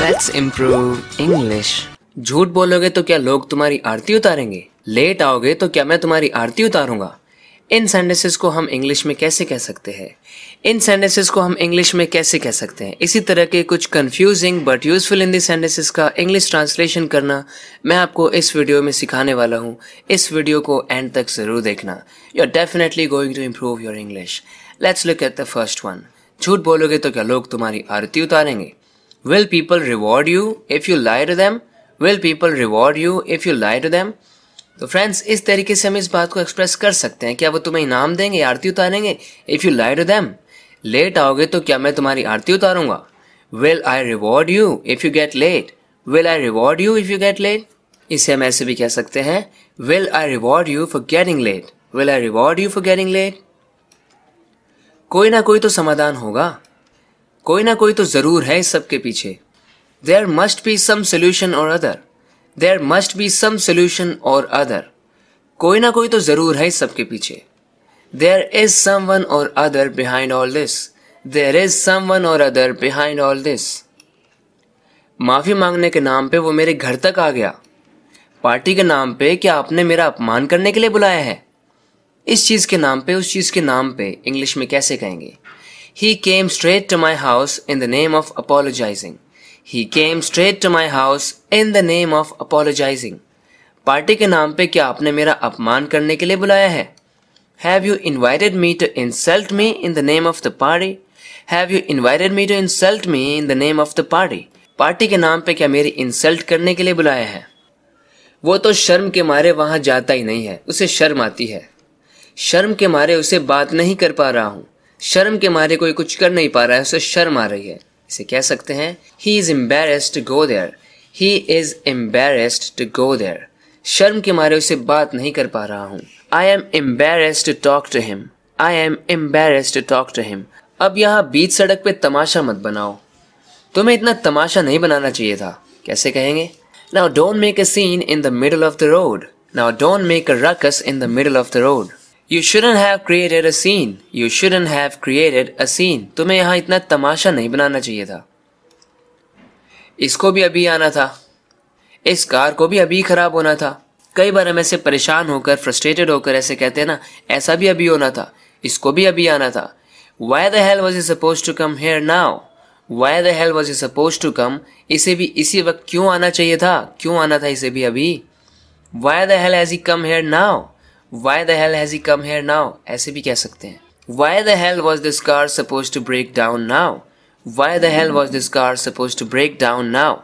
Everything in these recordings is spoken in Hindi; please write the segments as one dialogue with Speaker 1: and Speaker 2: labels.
Speaker 1: लेट्स इम्प्रूव इंग्लिश झूठ बोलोगे तो क्या लोग तुम्हारी आरती उतारेंगे लेट आओगे तो क्या मैं तुम्हारी आरती उतारूंगा इन सेंटेंसेस को हम इंग्लिश में कैसे कह सकते हैं इन सेंटेंसेस को हम इंग्लिश में कैसे कह सकते हैं इसी तरह के कुछ confusing but useful Hindi sentences का इंग्लिश ट्रांसलेशन करना मैं आपको इस वीडियो में सिखाने वाला हूँ इस वीडियो को एंड तक जरूर देखना you are definitely going to improve your English let's look at the first one झूठ बोलोगे तो क्या लोग तुम्हारी आरती उतारेंगे Will people reward you if you lie to them? Will people reward you if you lie to them? तो फ्रेंड्स इस तरीके से हम इस बात को एक्सप्रेस कर सकते हैं क्या वो तुम्हें इनाम देंगे आरती उतारेंगे if you lie them late आओगे तो क्या मैं तुम्हारी आरती उतारूंगा will I reward you if you get late will I reward you if you get late इसे हम ऐसे भी कह सकते हैं will I reward you for getting late will I reward you for getting late कोई ना कोई तो समाधान होगा कोई ना कोई तो ज़रूर है इस सबके पीछे there must be some solution or other there must be some solution or other कोई ना कोई तो ज़रूर है इस सबके पीछे there is someone or other behind all this there is someone or other behind all this माफ़ी मांगने के नाम पे वो मेरे घर तक आ गया पार्टी के नाम पे क्या आपने मेरा अपमान करने के लिए बुलाया है इस चीज़ के नाम पे उस चीज़ के नाम पे इंग्लिश में कैसे कहेंगे He came straight to my house in the name of apologizing. He came straight to my house in the name of apologizing. Party के नाम पे क्या आपने मेरा अपमान करने के लिए बुलाया है Have you invited me to insult me in the name of the party? Have you invited me to insult me in the name of the party? Party के नाम पे क्या मेरी इंसल्ट करने के लिए बुलाया है वो तो शर्म के मारे वहाँ जाता ही नहीं है उसे शर्म आती है शर्म के मारे उसे बात नहीं कर पा रहा हूँ शर्म के मारे कोई कुछ कर नहीं पा रहा है उसे शर्म आ रही है इसे कह सकते हैं he is embarrassed to go there he is embarrassed to go there शर्म के मारे उसे बात नहीं कर पा रहा हूँ I am embarrassed to talk to him I am embarrassed to talk to him अब यहाँ बीच सड़क पे तमाशा मत बनाओ तुम्हें इतना तमाशा नहीं बनाना चाहिए था कैसे कहेंगे now don't make a scene in the middle of the road now don't make a ruckus in the middle of the road you shouldn't have created a scene you shouldn't have created a scene तुम्हें यहाँ इतना तमाशा नहीं बनाना चाहिए था इसको भी अभी आना था इस कार को भी अभी खराब होना था कई बार हम ऐसे परेशान होकर फ्रस्ट्रेटेड होकर ऐसे कहते हैं ना ऐसा भी अभी होना था इसको भी अभी आना था why the hell was you suppose to come here now why the hell was you suppose to come इसे भी इसी वक्त क्यों आना चाहिए था क्यों आना था इसे भी अभी why the hell has he come here now why the hell has he come here now ऐसे भी कह सकते हैं why the hell was this car suppose to break down now why the hell was this car suppose to break down now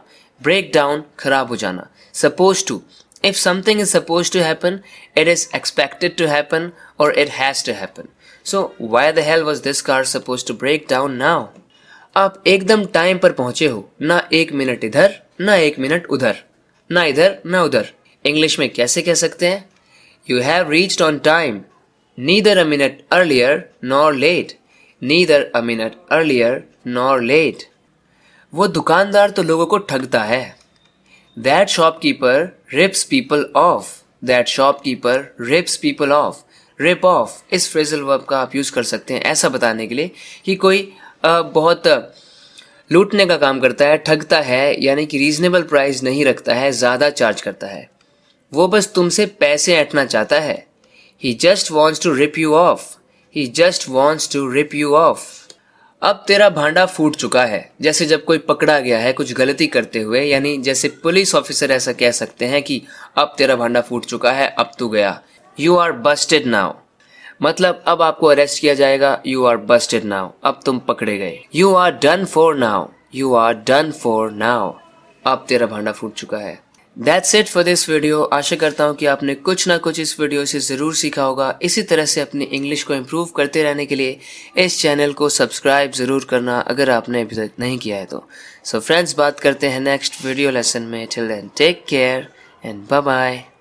Speaker 1: break down खराब हो जाना suppose to if something is suppose to happen it is expected to happen और it has to happen so why the hell was this car suppose to break down now आप एकदम टाइम पर पहुंचे हो ना एक मिनट इधर ना एक मिनट उधर ना इधर ना उधर इंग्लिश में कैसे कह सकते हैं You have reached on time, neither a minute earlier nor late, neither a minute earlier nor late. वो दुकानदार तो लोगों को ठगता है that shopkeeper rips people off that shopkeeper rips people off rip off इस फ्रेजल वर्ब का आप यूज़ कर सकते हैं ऐसा बताने के लिए कि कोई आ, बहुत लूटने का काम करता है ठगता है यानी कि रीजनेबल प्राइस नहीं रखता है ज़्यादा चार्ज करता है वो बस तुमसे पैसे ऐटना चाहता है he just wants to rip you off he just wants to rip you off अब तेरा भांडा फूट चुका है जैसे जब कोई पकड़ा गया है कुछ गलती करते हुए यानी जैसे पुलिस ऑफिसर ऐसा कह सकते हैं कि अब तेरा भांडा फूट चुका है अब तू गया यू आर बस्टेड नाउ मतलब अब आपको अरेस्ट किया जाएगा यू आर बस्टेड नाउ अब तुम पकड़े गए you are done for now you are done for now अब तेरा भांडा फूट चुका है that's it for this video आशा करता हूँ कि आपने कुछ ना कुछ इस वीडियो से ज़रूर सीखा होगा इसी तरह से अपनी इंग्लिश को इम्प्रूव करते रहने के लिए इस चैनल को सब्सक्राइब ज़रूर करना अगर आपने अभी तक नहीं किया है तो सो so फ्रेंड्स बात करते हैं नेक्स्ट वीडियो लेसन में till then take care and bye bye